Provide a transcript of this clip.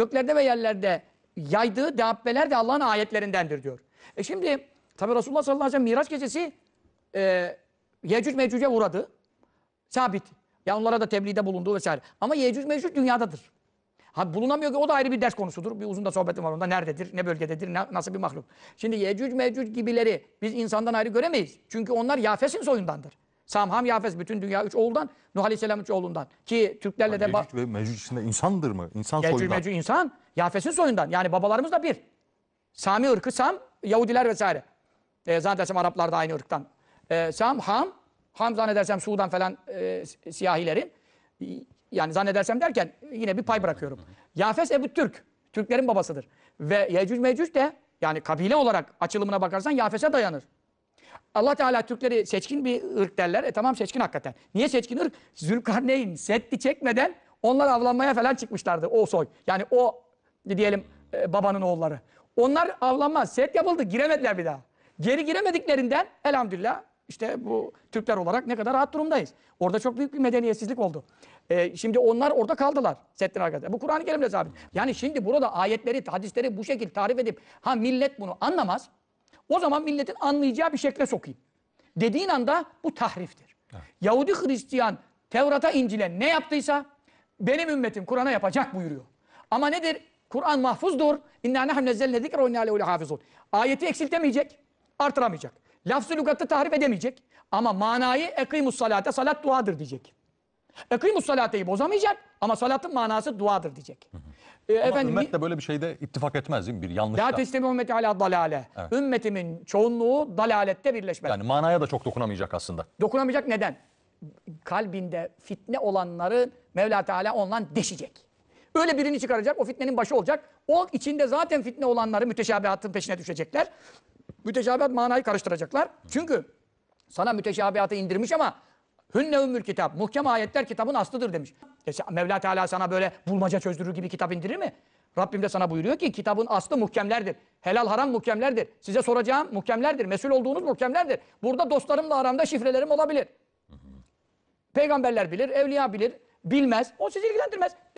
Göklerde ve yerlerde yaydığı deabbeler de Allah'ın ayetlerindendir diyor. E şimdi tabi Resulullah sallallahu aleyhi ve sellem Miraç gecesi e, Yecüc Mecüc'e uğradı. Sabit. Ya onlara da tebliğde bulundu vesaire. Ama Yecüc Mecüc dünyadadır. Ha bulunamıyor ki o da ayrı bir ders konusudur. Bir uzun da sohbetim var onda. Nerededir, ne bölgededir, ne, nasıl bir mahluk. Şimdi Yecüc Mecüc gibileri biz insandan ayrı göremeyiz. Çünkü onlar Yafes'in soyundandır. Sam Ham Yafes bütün dünya üç oğuldan, Nuh Aleyhisselam üç oğlundan. Ki Türklerle yani de... Yecüc ve Mecüc içinde insandır mı? İnsan Yecüc, soyundan. Mecüc insan, Yafes'in soyundan. Yani babalarımız da bir. Sami ırkı Sam, Yahudiler vesaire. E, zannedersem Araplar da aynı ırktan. E, Sam, Ham, Ham zannedersem Sudan falan e, siyahilerin. Yani zannedersem derken yine bir pay bırakıyorum. Yafes Ebu Türk, Türklerin babasıdır. Ve Yecüc Mecüc de yani kabile olarak açılımına bakarsan Yafes'e dayanır. Allah Teala Türkleri seçkin bir ırk derler. E tamam seçkin hakikaten. Niye seçkin ırk? Zülkarneyn setti çekmeden onlar avlanmaya falan çıkmışlardı o soy. Yani o diyelim e, babanın oğulları. Onlar avlanmaz. Set yapıldı. Giremediler bir daha. Geri giremediklerinden elhamdülillah işte bu Türkler olarak ne kadar rahat durumdayız. Orada çok büyük bir medeniyetsizlik oldu. Ee, şimdi onlar orada kaldılar. Settin arkadaşlar. Bu Kur'an-ı Kerim'le sabit. Yani şimdi burada ayetleri, hadisleri bu şekilde tarif edip ha millet bunu anlamaz. O zaman milletin anlayacağı bir şekle sokayım. Dediğin anda bu tahriftir. Evet. Yahudi Hristiyan Tevrat'a İncil'e ne yaptıysa benim ümmetim Kur'an'a yapacak buyuruyor. Ama nedir? Kur'an mahfuzdur. İnna nahnu nezzelne zikre ve inna lehu hafizun. Ayeti eksiltemeyecek, artıramayacak. Lafz-ı lügatta tahrif edemeyecek. Ama manayı ekimus salate, salat duadır diyecek. Ekimus salateyi bozamayacak ama salatın manası duadır diyecek. Hı hı. E, efendim, ümmet de böyle bir şeyde ittifak etmez değil mi? Bir yanlışta. La teslimi ümmeti ala dalale. Evet. Ümmetimin çoğunluğu dalalette birleşmez. Yani manaya da çok dokunamayacak aslında. Dokunamayacak neden? Kalbinde fitne olanları Mevla Teala ondan deşecek. Öyle birini çıkaracak, o fitnenin başı olacak. O içinde zaten fitne olanları müteşabihatın peşine düşecekler. Müteşabihat manayı karıştıracaklar. Çünkü sana müteşabihatı indirmiş ama Hünne ümmül kitap. Muhkem ayetler kitabın aslıdır demiş. E, Mevla Teala sana böyle bulmaca çözdürür gibi kitap indirir mi? Rabbim de sana buyuruyor ki kitabın aslı muhkemlerdir. Helal haram muhkemlerdir. Size soracağım muhkemlerdir. Mesul olduğunuz muhkemlerdir. Burada dostlarımla aramda şifrelerim olabilir. Hı hı. Peygamberler bilir, evliya bilir, bilmez. O sizi ilgilendirmez.